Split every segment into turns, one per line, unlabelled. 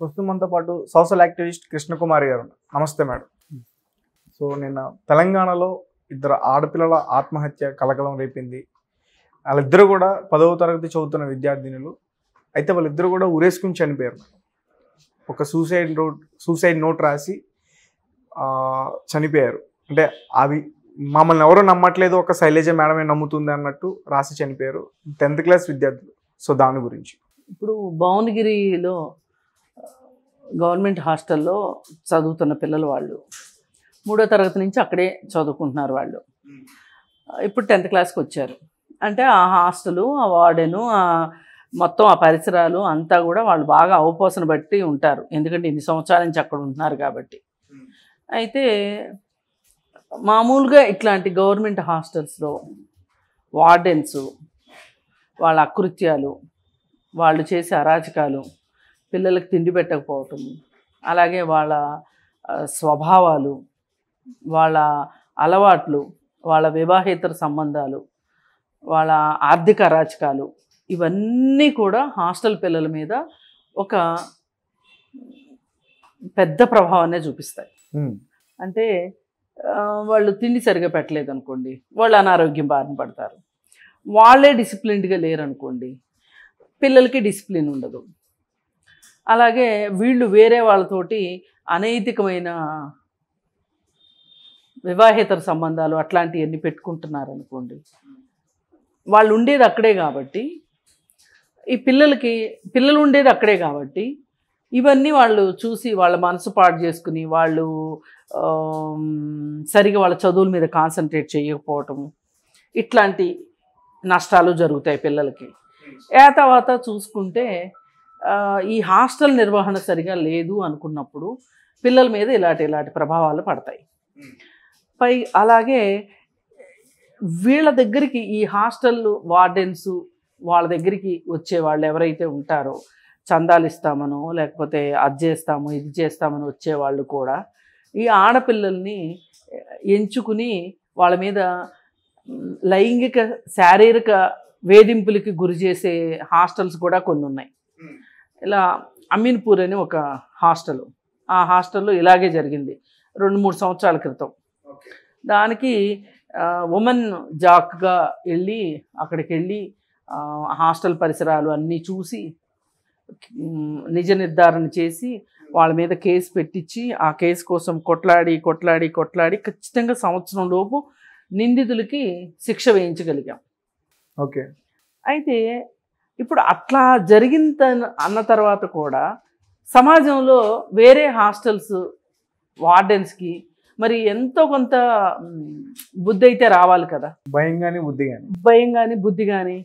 ప్రస్తుతం మనతో పాటు సోషల్ యాక్టివిస్ట్ కృష్ణకుమారి గారు నమస్తే మేడం సో నిన్న తెలంగాణలో ఇద్దరు ఆడపిల్లల ఆత్మహత్య కలకలం రేపింది వాళ్ళిద్దరు కూడా పదవ తరగతి చదువుతున్న విద్యార్థినులు అయితే వాళ్ళిద్దరు కూడా ఉరేసుకుని చనిపోయారు ఒక సూసైడ్ నోట్ సూసైడ్ నోట్ రాసి చనిపోయారు అంటే అవి మమ్మల్ని ఎవరో నమ్మట్లేదు ఒక శైలజ మేడమే నమ్ముతుంది అన్నట్టు రాసి చనిపోయారు టెన్త్ క్లాస్ విద్యార్థులు సో దాని గురించి ఇప్పుడు భువనగిరిలో గవర్నమెంట్ హాస్టల్లో చదువుతున్న పిల్లలు వాళ్ళు మూడో తరగతి నుంచి అక్కడే చదువుకుంటున్నారు వాళ్ళు ఇప్పుడు టెన్త్ క్లాస్కి వచ్చారు అంటే ఆ హాస్టలు ఆ వార్డెను మొత్తం ఆ పరిసరాలు అంతా కూడా వాళ్ళు బాగా అవపోసన బట్టి ఉంటారు ఎందుకంటే ఇన్ని సంవత్సరాల నుంచి అక్కడ ఉంటున్నారు కాబట్టి అయితే మామూలుగా ఇట్లాంటి గవర్నమెంట్ హాస్టల్స్లో వార్డెన్స్ వాళ్ళ అకృత్యాలు వాళ్ళు చేసే అరాచకాలు పిల్లలకు తిండి పెట్టకపోవటం అలాగే వాళ్ళ స్వభావాలు వాళ్ళ అలవాట్లు వాళ్ళ వివాహేతర సంబంధాలు వాళ్ళ ఆర్థిక అరాచకాలు ఇవన్నీ కూడా హాస్టల్ పిల్లల మీద ఒక పెద్ద ప్రభావాన్నే చూపిస్తాయి అంటే వాళ్ళు తిండి సరిగా పెట్టలేదు అనుకోండి వాళ్ళు అనారోగ్యం బారిన పడతారు వాళ్ళే డిసిప్లిన్డ్గా లేరనుకోండి పిల్లలకి డిసిప్లిన్ ఉండదు అలాగే వీళ్ళు వేరే వాళ్ళతోటి అనైతికమైన వివాహేతర సంబంధాలు అట్లాంటివన్నీ పెట్టుకుంటున్నారు అనుకోండి వాళ్ళు ఉండేది అక్కడే కాబట్టి ఈ పిల్లలకి పిల్లలు ఉండేది అక్కడే కాబట్టి ఇవన్నీ వాళ్ళు చూసి వాళ్ళ మనసు పాడు చేసుకుని వాళ్ళు సరిగా వాళ్ళ చదువుల మీద కాన్సన్ట్రేట్ చేయకపోవటము ఇట్లాంటి నష్టాలు జరుగుతాయి పిల్లలకి ఆ తర్వాత చూసుకుంటే ఈ హాస్టల్ నిర్వహణ సరిగా లేదు అనుకున్నప్పుడు పిల్లల మీద ఇలాంటి ఇలాంటి ప్రభావాలు పడతాయి పై అలాగే వీళ్ళ దగ్గరికి ఈ హాస్టల్ వార్డెన్స్ వాళ్ళ దగ్గరికి వచ్చే వాళ్ళు ఎవరైతే ఉంటారో చందాలు ఇస్తామనో లేకపోతే అది చేస్తాము ఇది చేస్తామని వచ్చేవాళ్ళు కూడా ఈ ఆడపిల్లల్ని ఎంచుకుని వాళ్ళ మీద లైంగిక శారీరక వేధింపులకి గురి చేసే హాస్టల్స్ కూడా కొన్ని ఉన్నాయి ఇలా అమీన్పూర్ అని ఒక హాస్టల్ ఆ హాస్టల్లో ఇలాగే జరిగింది రెండు మూడు సంవత్సరాల క్రితం దానికి ఉమెన్ జాక్గా వెళ్ళి అక్కడికి వెళ్ళి హాస్టల్ పరిసరాలు అన్నీ చూసి నిజ నిర్ధారణ చేసి వాళ్ళ మీద కేసు పెట్టించి ఆ కేసు కోసం కొట్లాడి కొట్లాడి కొట్లాడి ఖచ్చితంగా సంవత్సరం లోపు నిందితులకి శిక్ష వేయించగలిగాం ఓకే అయితే ఇప్పుడు అట్లా జరిగింది అన్న తర్వాత కూడా సమాజంలో వేరే హాస్టల్స్ వార్డెన్స్కి మరి ఎంతో కొంత బుద్ధి అయితే రావాలి కదా భయం కానీ బుద్ధి కానీ భయం కానీ బుద్ధి కానీ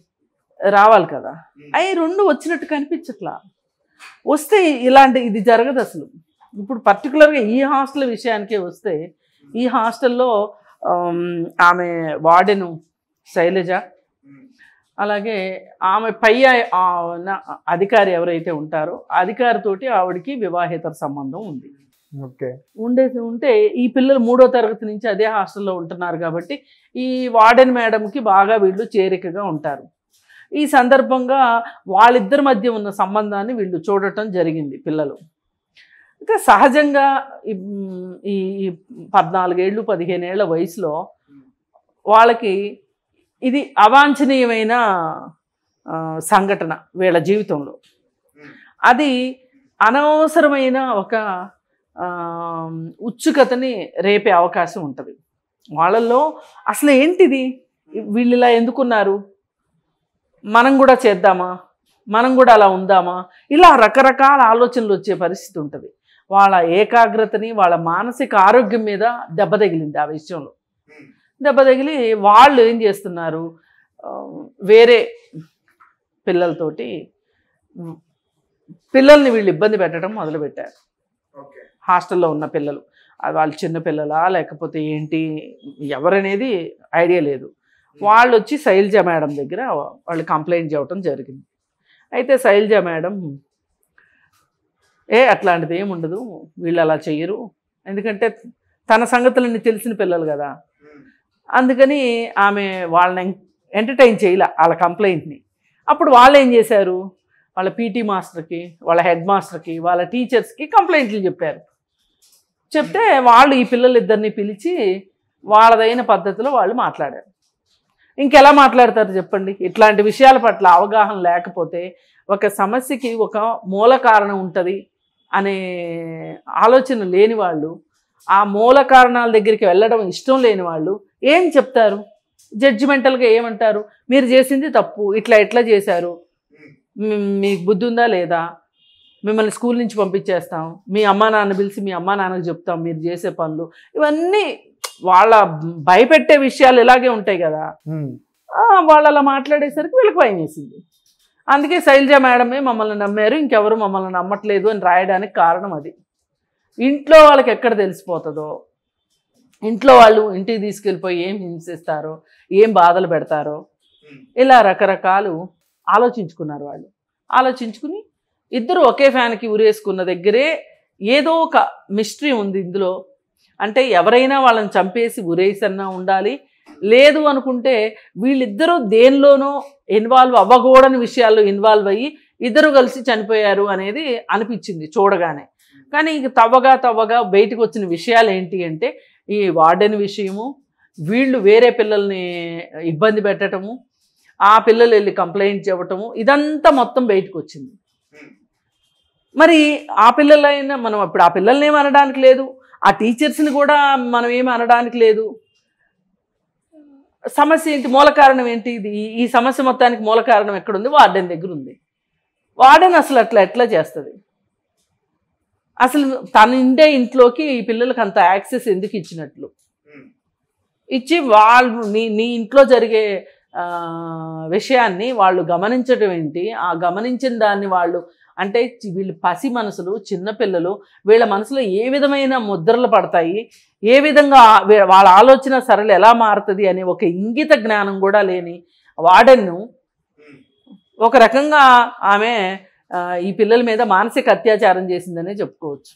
రావాలి కదా అవి రెండు వచ్చినట్టు కనిపించట్లా వస్తే ఇలాంటి ఇది జరగదు అసలు ఇప్పుడు పర్టికులర్గా ఈ హాస్టల్ విషయానికే వస్తే ఈ హాస్టల్లో ఆమె వార్డెను శైలజ అలాగే ఆమె పై అధికారి ఎవరైతే ఉంటారో అధికారితోటి ఆవిడకి వివాహేతర సంబంధం ఉంది ఉండేసి ఉంటే ఈ పిల్లలు మూడో తరగతి నుంచి అదే హాస్టల్లో ఉంటున్నారు కాబట్టి ఈ వార్డెన్ మేడంకి బాగా వీళ్ళు చేరికగా ఉంటారు ఈ సందర్భంగా వాళ్ళిద్దరి మధ్య ఉన్న సంబంధాన్ని వీళ్ళు చూడటం జరిగింది పిల్లలు అయితే సహజంగా ఈ పద్నాలుగేళ్ళు పదిహేనేళ్ల వయసులో వాళ్ళకి ఇది అవాంఛనీయమైన సంఘటన వీళ్ళ జీవితంలో అది అనవసరమైన ఒక ఉత్సుకతని రేపే అవకాశం ఉంటుంది వాళ్ళల్లో అసలు ఏంటిది వీళ్ళు ఇలా ఎందుకున్నారు మనం కూడా చేద్దామా మనం కూడా అలా ఉందామా ఇలా రకరకాల ఆలోచనలు వచ్చే పరిస్థితి ఉంటుంది వాళ్ళ ఏకాగ్రతని వాళ్ళ మానసిక ఆరోగ్యం మీద దెబ్బ తగిలింది ఆ విషయంలో దెబ్బ తగిలి వాళ్ళు ఏం చేస్తున్నారు వేరే పిల్లలతోటి పిల్లల్ని వీళ్ళు ఇబ్బంది పెట్టడం మొదలుపెట్టారు హాస్టల్లో ఉన్న పిల్లలు వాళ్ళు చిన్న పిల్లలా లేకపోతే ఏంటి ఎవరనేది ఐడియా లేదు వాళ్ళు వచ్చి శైలజ మేడం దగ్గర వాళ్ళు కంప్లైంట్ చేయటం జరిగింది అయితే శైలజ మేడం ఏ అట్లాంటిది ఏముండదు వీళ్ళు అలా చెయ్యరు ఎందుకంటే తన సంగతులన్నీ తెలిసిన పిల్లలు కదా అందుకని ఆమె వాళ్ళని ఎంటర్టైన్ చేయలే వాళ్ళ కంప్లైంట్ని అప్పుడు వాళ్ళు ఏం చేశారు వాళ్ళ పీటీ మాస్టర్కి వాళ్ళ హెడ్ మాస్టర్కి వాళ్ళ టీచర్స్కి కంప్లైంట్లు చెప్పారు చెప్తే వాళ్ళు ఈ పిల్లలిద్దరిని పిలిచి వాళ్ళదైన పద్ధతిలో వాళ్ళు మాట్లాడారు ఇంకెలా మాట్లాడతారు చెప్పండి ఇట్లాంటి విషయాల పట్ల అవగాహన లేకపోతే ఒక సమస్యకి ఒక మూల కారణం ఉంటుంది అనే ఆలోచన లేని వాళ్ళు ఆ మూల కారణాల దగ్గరికి వెళ్ళడం ఇష్టం లేని వాళ్ళు ఏం చెప్తారు జడ్జిమెంటల్గా ఏమంటారు మీరు చేసింది తప్పు ఇట్లా ఎట్లా చేశారు మీకు బుద్ధి ఉందా లేదా మిమ్మల్ని స్కూల్ నుంచి పంపించేస్తాం మీ అమ్మా నాన్న పిలిచి మీ అమ్మా నాన్నకు చెప్తాం మీరు చేసే పనులు ఇవన్నీ వాళ్ళ భయపెట్టే విషయాలు ఇలాగే ఉంటాయి కదా వాళ్ళు అలా మాట్లాడేసరికి వీళ్ళకి భయం వేసింది అందుకే శైలజ మేడమే మమ్మల్ని నమ్మారు ఇంకెవరు మమ్మల్ని నమ్మట్లేదు అని రాయడానికి కారణం అది ఇంట్లో వాళ్ళకి ఎక్కడ తెలిసిపోతుందో ఇంట్లో వాళ్ళు ఇంటికి తీసుకెళ్ళిపోయి ఏం హింసిస్తారో ఏం బాధలు పెడతారో ఇలా రకరకాలు ఆలోచించుకున్నారు వాళ్ళు ఆలోచించుకుని ఇద్దరు ఒకే ఫ్యాన్కి ఉరేసుకున్న దగ్గరే ఏదో ఒక మిస్టరీ ఉంది ఇందులో అంటే ఎవరైనా వాళ్ళని చంపేసి ఉరేసన్నా ఉండాలి లేదు అనుకుంటే వీళ్ళిద్దరూ దేనిలోనో ఇన్వాల్వ్ అవ్వకూడని విషయాల్లో ఇన్వాల్వ్ అయ్యి ఇద్దరు కలిసి చనిపోయారు అనేది అనిపించింది చూడగానే కానీ ఇక తవ్వగా తవ్వగా బయటకు వచ్చిన విషయాలు ఏంటి అంటే ఈ వార్డెన్ విషయము వీళ్ళు వేరే పిల్లల్ని ఇబ్బంది పెట్టడము ఆ పిల్లలు వెళ్ళి కంప్లైంట్ ఇవ్వటము ఇదంతా మొత్తం బయటకు వచ్చింది మరి ఆ పిల్లలైనా మనం ఇప్పుడు ఆ పిల్లల్ని ఏమి అనడానికి లేదు ఆ టీచర్స్ని కూడా మనం ఏమి అనడానికి లేదు సమస్య ఏంటి మూల కారణం ఏంటి ఇది ఈ సమస్య మొత్తానికి మూల కారణం ఎక్కడుంది వార్డెన్ దగ్గర ఉంది వార్డెన్ అసలు అట్లా ఎట్లా చేస్తుంది అసలు తన ఇండే ఇంట్లోకి ఈ పిల్లలకి అంత యాక్సెస్ ఎందుకు ఇచ్చినట్లు ఇచ్చి వాళ్ళు నీ నీ ఇంట్లో జరిగే విషయాన్ని వాళ్ళు గమనించడం ఏంటి ఆ గమనించిన దాన్ని వాళ్ళు అంటే వీళ్ళు పసి మనసులు చిన్నపిల్లలు వీళ్ళ మనసులో ఏ విధమైన ముద్రలు పడతాయి ఏ విధంగా వాళ్ళ ఆలోచన సరళి ఎలా మారుతుంది అనే ఒక ఇంగిత జ్ఞానం కూడా లేని వాడన్ను ఒక రకంగా ఆమె ఈ పిల్లల మీద మానసిక అత్యాచారం చేసిందనే చెప్పుకోవచ్చు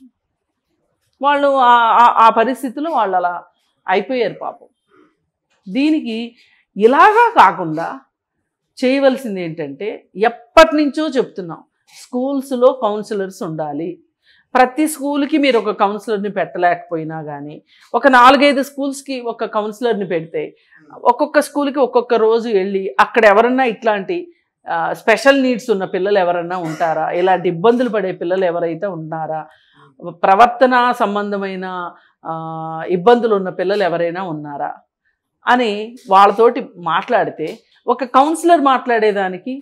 వాళ్ళు ఆ పరిస్థితులు వాళ్ళు అలా అయిపోయారు పాపం దీనికి ఇలాగా కాకుండా చేయవలసింది ఏంటంటే ఎప్పటి నుంచో చెప్తున్నాం స్కూల్స్లో కౌన్సిలర్స్ ఉండాలి ప్రతి స్కూల్కి మీరు ఒక కౌన్సిలర్ని పెట్టలేకపోయినా కానీ ఒక నాలుగైదు స్కూల్స్కి ఒక కౌన్సిలర్ని పెడితే ఒక్కొక్క స్కూల్కి ఒక్కొక్క రోజు వెళ్ళి అక్కడ ఎవరన్నా ఇట్లాంటి స్పెషల్ నీడ్స్ ఉన్న పిల్లలు ఎవరన్నా ఉంటారా ఇలాంటి ఇబ్బందులు పడే పిల్లలు ఎవరైతే ఉన్నారా ప్రవర్తన సంబంధమైన ఇబ్బందులు ఉన్న పిల్లలు ఎవరైనా ఉన్నారా అని వాళ్ళతోటి మాట్లాడితే ఒక కౌన్సిలర్ మాట్లాడేదానికి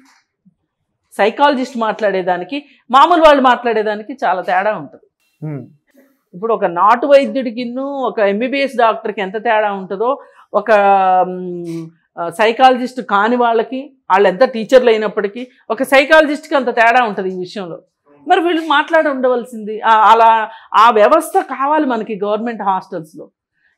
సైకాలజిస్ట్ మాట్లాడేదానికి మామూలు వాళ్ళు మాట్లాడేదానికి చాలా తేడా ఉంటుంది ఇప్పుడు ఒక నాటు వైద్యుడికిన్ను ఒక ఎంబీబీఎస్ డాక్టర్కి ఎంత తేడా ఉంటుందో ఒక సైకాలజిస్ట్ కాని వాళ్ళకి ఎంత టీచర్లు అయినప్పటికీ ఒక సైకాలజిస్ట్కి అంత తేడా ఉంటుంది ఈ విషయంలో మరి వీళ్ళు మాట్లాడి ఉండవలసింది అలా ఆ వ్యవస్థ కావాలి మనకి గవర్నమెంట్ హాస్టల్స్లో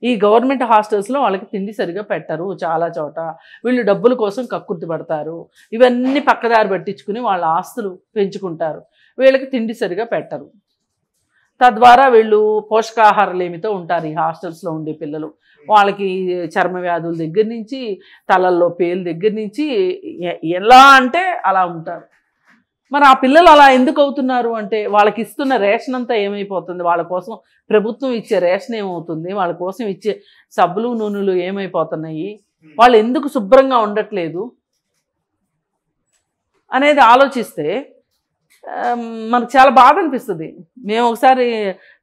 ఈ గవర్నమెంట్ హాస్టల్స్లో వాళ్ళకి తిండి సరిగా పెట్టరు చాలా చోట వీళ్ళు డబ్బుల కోసం కక్కుర్తి పడతారు ఇవన్నీ పక్కదారి పట్టించుకుని వాళ్ళ ఆస్తులు పెంచుకుంటారు వీళ్ళకి తిండి సరిగా పెట్టరు తద్వారా వీళ్ళు పోషకాహారలేమితో ఉంటారు ఈ హాస్టల్స్లో ఉండే పిల్లలు వాళ్ళకి చర్మ వ్యాధుల దగ్గర నుంచి తలల్లో పేలు దగ్గర నుంచి ఎలా అంటే అలా ఉంటారు మరి ఆ పిల్లలు అలా ఎందుకు అవుతున్నారు అంటే వాళ్ళకి ఇస్తున్న రేషన్ అంతా ఏమైపోతుంది వాళ్ళ కోసం ప్రభుత్వం ఇచ్చే రేషన్ ఏమవుతుంది వాళ్ళ కోసం ఇచ్చే సబ్బులు నూనెలు ఏమైపోతున్నాయి hmm. వాళ్ళు ఎందుకు శుభ్రంగా ఉండట్లేదు అనేది ఆలోచిస్తే మనకు చాలా బాధ అనిపిస్తుంది మేము ఒకసారి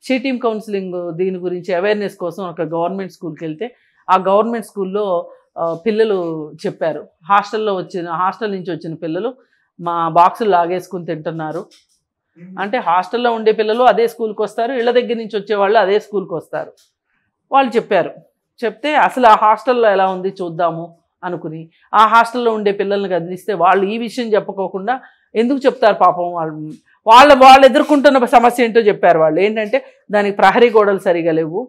సిటీమ్ కౌన్సిలింగ్ దీని గురించి అవేర్నెస్ కోసం ఒక గవర్నమెంట్ స్కూల్కి వెళ్తే ఆ గవర్నమెంట్ స్కూల్లో పిల్లలు చెప్పారు హాస్టల్లో వచ్చిన హాస్టల్ నుంచి వచ్చిన పిల్లలు మా బాక్సులు లాగేసుకుని తింటున్నారు అంటే హాస్టల్లో ఉండే పిల్లలు అదే స్కూల్కి వస్తారు ఇళ్ళ దగ్గర నుంచి వచ్చేవాళ్ళు అదే స్కూల్కి వస్తారు వాళ్ళు చెప్పారు చెప్తే అసలు ఆ హాస్టల్లో ఎలా ఉంది చూద్దాము అనుకుని ఆ హాస్టల్లో ఉండే పిల్లల్ని గదిలిస్తే వాళ్ళు ఈ విషయం చెప్పుకోకుండా ఎందుకు చెప్తారు పాపం వాళ్ళు వాళ్ళ వాళ్ళు ఎదుర్కొంటున్న సమస్య ఏంటో చెప్పారు వాళ్ళు ఏంటంటే దానికి ప్రహరీ గోడలు సరిగా లేవు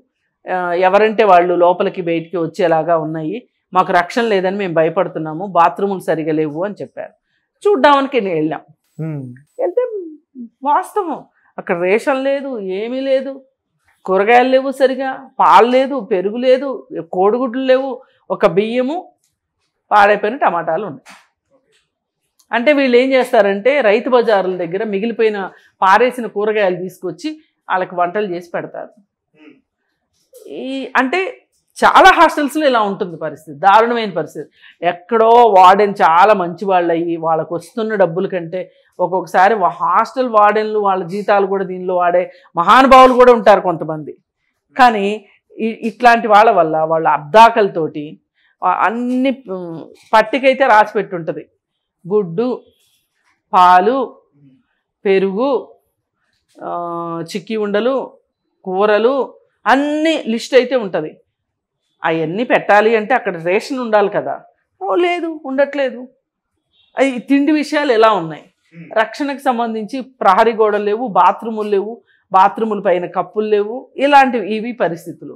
ఎవరంటే వాళ్ళు లోపలికి బయటికి వచ్చేలాగా ఉన్నాయి మాకు రక్షణ లేదని మేము భయపడుతున్నాము బాత్రూములు సరిగా లేవు అని చెప్పారు చూడ్డానికి నేను వెళ్ళాం వెళ్తే వాస్తవం అక్కడ రేషన్ లేదు ఏమీ లేదు కూరగాయలు లేవు సరిగా పాలు లేదు పెరుగు లేదు కోడిగుడ్లు లేవు ఒక బియ్యము పాడైపోయిన టమాటాలు ఉన్నాయి అంటే వీళ్ళు ఏం చేస్తారంటే రైతు బజార్ల దగ్గర మిగిలిపోయిన పారేసిన కూరగాయలు తీసుకొచ్చి వాళ్ళకి వంటలు చేసి పెడతారు ఈ అంటే చాలా హాస్టల్స్లో ఇలా ఉంటుంది పరిస్థితి దారుణమైన పరిస్థితి ఎక్కడో వార్డెన్ చాలా మంచి వాళ్ళు అయ్యి వాళ్ళకు వస్తున్న డబ్బుల కంటే ఒక్కొక్కసారి హాస్టల్ వార్డెన్లు వాళ్ళ జీతాలు కూడా దీనిలో వాడే మహానుభావులు కూడా ఉంటారు కొంతమంది కానీ ఇట్లాంటి వాళ్ళ వల్ల వాళ్ళ అబ్దాకలతోటి అన్ని పట్టికైతే రాసిపెట్టి ఉంటుంది గుడ్డు పాలు పెరుగు చిక్కి ఉండలు కూరలు అన్ని లిస్ట్ అయితే ఉంటుంది అవన్నీ పెట్టాలి అంటే అక్కడ రేషన్ ఉండాలి కదా లేదు ఉండట్లేదు అవి తిండి విషయాలు ఎలా ఉన్నాయి రక్షణకు సంబంధించి ప్రహరీ గోడలు లేవు బాత్రూములు లేవు బాత్రూముల పైన కప్పులు లేవు ఇలాంటివి ఇవి పరిస్థితులు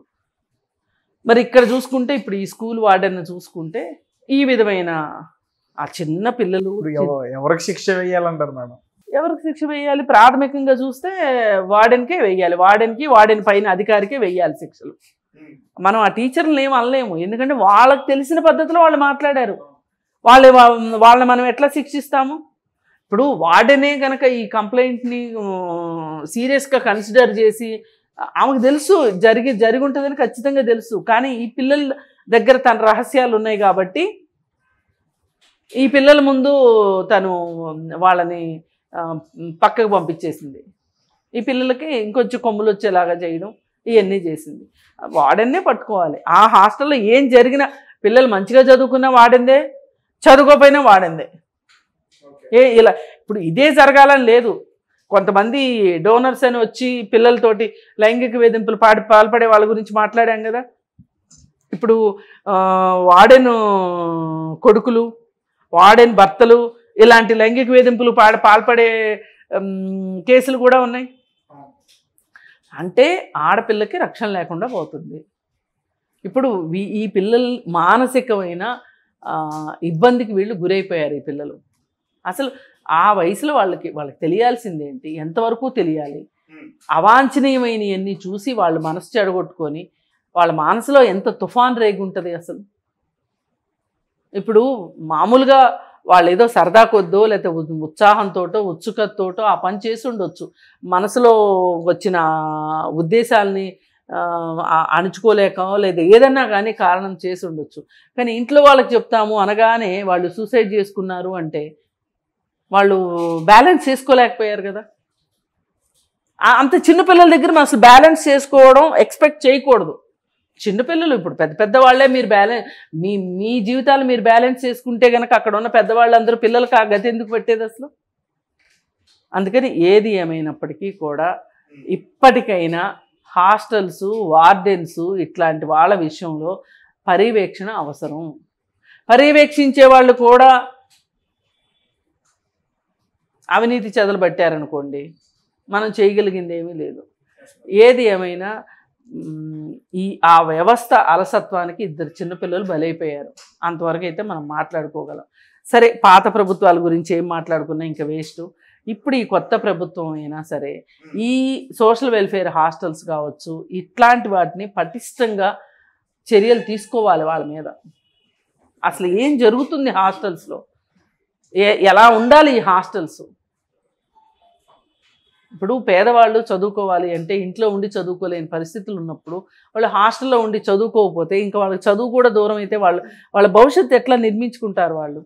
మరి ఇక్కడ చూసుకుంటే ఇప్పుడు ఈ స్కూల్ వార్డెన్ చూసుకుంటే ఈ విధమైన ఆ చిన్న పిల్లలు ఎవరికి శిక్ష వేయాలంటారు మేడం ఎవరికి శిక్ష వేయాలి ప్రాథమికంగా చూస్తే వార్డెన్కే వేయాలి వార్డెన్కి వార్డెన్ పైన అధికారికే వేయాలి శిక్షలు మనం ఆ టీచర్లు ఏం అనలేము ఎందుకంటే వాళ్ళకి తెలిసిన పద్ధతిలో వాళ్ళు మాట్లాడారు వాళ్ళు వాళ్ళని మనం ఎట్లా శిక్షిస్తాము ఇప్పుడు వార్డెనే కనుక ఈ కంప్లైంట్ని సీరియస్గా కన్సిడర్ చేసి ఆమెకు తెలుసు జరిగి జరిగి ఉంటుందని ఖచ్చితంగా తెలుసు కానీ ఈ పిల్లల దగ్గర తన రహస్యాలు ఉన్నాయి కాబట్టి ఈ పిల్లల ముందు తను వాళ్ళని పక్కకు పంపించేసింది ఈ పిల్లలకి ఇంకొంచెం కొమ్ములు వచ్చేలాగా చేయడం ఇవన్నీ చేసింది వాడన్నే పట్టుకోవాలి ఆ హాస్టల్లో ఏం జరిగినా పిల్లలు మంచిగా చదువుకున్నా వాడిందే చదువుకోపోయినా వాడిందే ఏ ఇలా ఇప్పుడు ఇదే జరగాలని లేదు కొంతమంది డోనర్స్ అని వచ్చి పిల్లలతోటి లైంగిక వేధింపులు పాడి పాల్పడే వాళ్ళ గురించి మాట్లాడాం కదా ఇప్పుడు వాడెను కొడుకులు వాడని భర్తలు ఇలాంటి లైంగిక వేధింపులు పాడ పాల్పడే కేసులు కూడా ఉన్నాయి అంటే ఆడపిల్లకి రక్షణ లేకుండా పోతుంది ఇప్పుడు ఈ పిల్లలు మానసికమైన ఇబ్బందికి వీళ్ళు గురైపోయారు ఈ పిల్లలు అసలు ఆ వయసులో వాళ్ళకి వాళ్ళకి తెలియాల్సింది ఏంటి ఎంతవరకు తెలియాలి అవాంఛనీయమైనవన్నీ చూసి వాళ్ళు మనసు చెడగొట్టుకొని వాళ్ళ మనసులో ఎంత తుఫాన్ రేగుంటుంది అసలు ఇప్పుడు మామూలుగా వాళ్ళు ఏదో సరదా కొద్దో లేకపోతే ఉత్సాహంతోటో ఉత్సుకతతోటో ఆ పని చేసి ఉండొచ్చు మనసులో వచ్చిన ఉద్దేశాలని అణుచుకోలేక లేదా ఏదన్నా కానీ కారణం చేసి ఉండొచ్చు కానీ ఇంట్లో వాళ్ళకి చెప్తాము అనగానే వాళ్ళు సూసైడ్ చేసుకున్నారు అంటే వాళ్ళు బ్యాలెన్స్ చేసుకోలేకపోయారు కదా అంత చిన్నపిల్లల దగ్గర అసలు బ్యాలెన్స్ చేసుకోవడం ఎక్స్పెక్ట్ చేయకూడదు చిన్నపిల్లలు ఇప్పుడు పెద్ద పెద్దవాళ్లే మీరు బ్యాలెన్స్ మీ మీ జీవితాలు మీరు బ్యాలెన్స్ చేసుకుంటే కనుక అక్కడ ఉన్న పెద్దవాళ్ళందరూ పిల్లలకు ఆ గతి ఎందుకు పెట్టేది అసలు అందుకని ఏది ఏమైనప్పటికీ కూడా ఇప్పటికైనా హాస్టల్స్ వార్డెన్స్ ఇట్లాంటి వాళ్ళ విషయంలో పర్యవేక్షణ అవసరం పర్యవేక్షించే వాళ్ళు కూడా అవినీతి చెదలు పట్టారనుకోండి మనం చేయగలిగింది ఏమీ లేదు ఏది ఏమైనా ఈ ఆ వ్యవస్థ అలసత్వానికి ఇద్దరు చిన్నపిల్లలు బలైపోయారు అంతవరకు అయితే మనం మాట్లాడుకోగలం సరే పాత ప్రభుత్వాల గురించి ఏం మాట్లాడుకున్నా ఇంకా వేస్ట్ ఇప్పుడు ఈ కొత్త ప్రభుత్వం అయినా సరే ఈ సోషల్ వెల్ఫేర్ హాస్టల్స్ కావచ్చు ఇట్లాంటి వాటిని పటిష్టంగా చర్యలు తీసుకోవాలి వాళ్ళ మీద అసలు ఏం జరుగుతుంది హాస్టల్స్లో ఎలా ఉండాలి ఈ హాస్టల్స్ ఇప్పుడు పేదవాళ్ళు చదువుకోవాలి అంటే ఇంట్లో ఉండి చదువుకోలేని పరిస్థితులు ఉన్నప్పుడు వాళ్ళు హాస్టల్లో ఉండి చదువుకోకపోతే ఇంకా వాళ్ళకి చదువు కూడా దూరం అయితే వాళ్ళు వాళ్ళ భవిష్యత్తు ఎట్లా నిర్మించుకుంటారు వాళ్ళు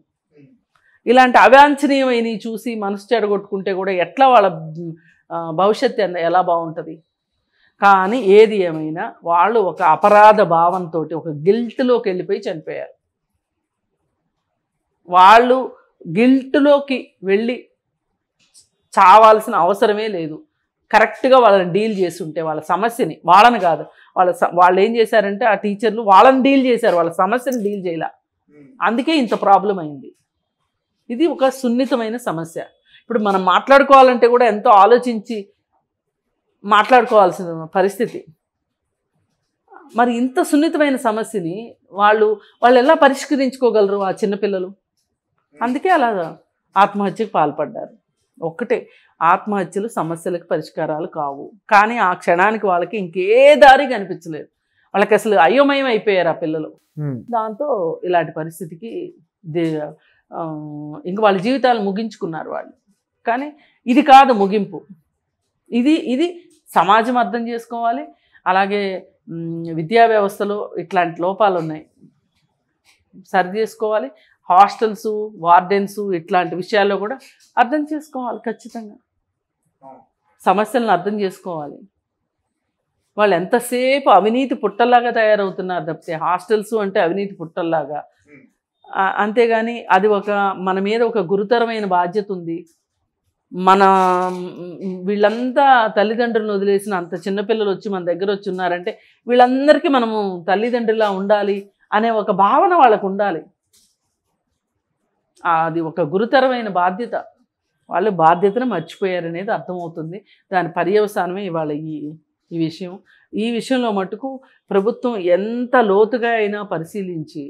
ఇలాంటి అవాంఛనీయమైనవి చూసి మనసు చెడగొట్టుకుంటే కూడా ఎట్లా వాళ్ళ భవిష్యత్తు ఎలా బాగుంటుంది కానీ ఏది ఏమైనా వాళ్ళు ఒక అపరాధ భావంతో ఒక గిల్ట్లోకి వెళ్ళిపోయి చనిపోయారు వాళ్ళు గిల్ట్లోకి వెళ్ళి చావాల్సిన అవసరమే లేదు కరెక్ట్గా వాళ్ళని డీల్ చేస్తుంటే వాళ్ళ సమస్యని వాళ్ళని కాదు వాళ్ళ వాళ్ళు ఏం చేశారంటే ఆ టీచర్లు వాళ్ళని డీల్ చేశారు వాళ్ళ సమస్యని డీల్ చేయాల అందుకే ఇంత ప్రాబ్లం అయింది ఇది ఒక సున్నితమైన సమస్య ఇప్పుడు మనం మాట్లాడుకోవాలంటే కూడా ఎంతో ఆలోచించి మాట్లాడుకోవాల్సిన పరిస్థితి మరి ఇంత సున్నితమైన సమస్యని వాళ్ళు వాళ్ళు ఎలా పరిష్కరించుకోగలరు ఆ చిన్నపిల్లలు అందుకే అలా ఆత్మహత్యకు పాల్పడ్డారు ఒక్కటే ఆత్మహత్యలు సమస్యలకు పరిష్కారాలు కావు కానీ ఆ క్షణానికి వాళ్ళకి ఇంకే దారి కనిపించలేదు వాళ్ళకి అసలు అయోమయం అయిపోయారు ఆ పిల్లలు దాంతో ఇలాంటి పరిస్థితికి ఇంక వాళ్ళ జీవితాలు ముగించుకున్నారు వాళ్ళు కానీ ఇది కాదు ముగింపు ఇది ఇది సమాజం అర్థం చేసుకోవాలి అలాగే విద్యా వ్యవస్థలో ఇట్లాంటి లోపాలు ఉన్నాయి సరి చేసుకోవాలి హాస్టల్స్ వార్డెన్స్ ఇట్లాంటి విషయాల్లో కూడా అర్థం చేసుకోవాలి ఖచ్చితంగా సమస్యలను అర్థం చేసుకోవాలి వాళ్ళు ఎంతసేపు అవినీతి పుట్టల్లాగా తయారవుతున్నారు తప్పితే హాస్టల్స్ అంటే అవినీతి పుట్టల్లాగా అంతేగాని అది ఒక మన మీద ఒక గురుతరమైన బాధ్యత ఉంది మన వీళ్ళంతా తల్లిదండ్రులను వదిలేసిన అంత చిన్నపిల్లలు వచ్చి మన దగ్గర వచ్చి ఉన్నారంటే వీళ్ళందరికీ మనము తల్లిదండ్రులా ఉండాలి అనే ఒక భావన వాళ్ళకు ఉండాలి అది ఒక గురుతరమైన బాధ్యత వాళ్ళు బాధ్యతను మర్చిపోయారనేది అర్థమవుతుంది దాని పర్యవసానమే ఇవాళ ఈ ఈ విషయం ఈ విషయంలో మటుకు ప్రభుత్వం ఎంత లోతుగా అయినా పరిశీలించి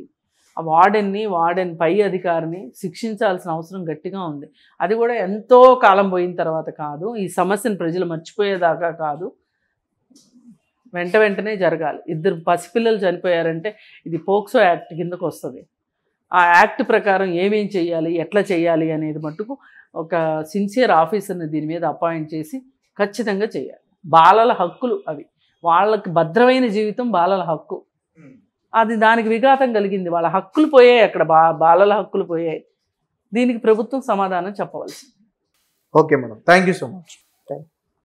వార్డెన్ని వార్డెన్ పై అధికారిని శిక్షించాల్సిన అవసరం గట్టిగా ఉంది అది కూడా ఎంతో కాలం పోయిన తర్వాత కాదు ఈ సమస్యను ప్రజలు మర్చిపోయేదాకా కాదు వెంట వెంటనే జరగాలి ఇద్దరు పసిపిల్లలు చనిపోయారంటే ఇది పోక్సో యాక్ట్ కిందకు వస్తుంది ఆ యాక్ట్ ప్రకారం ఏమేం చేయాలి ఎట్లా చేయాలి అనేది మట్టుకు ఒక సిన్సియర్ ఆఫీసర్ని దీని మీద అపాయింట్ చేసి ఖచ్చితంగా చేయాలి బాలల హక్కులు అవి వాళ్ళకి భద్రమైన జీవితం బాలల హక్కు అది దానికి విఘాతం కలిగింది వాళ్ళ హక్కులు పోయాయి అక్కడ బా బాలల హక్కులు పోయాయి దీనికి ప్రభుత్వం సమాధానం చెప్పవలసింది okay madam thank so much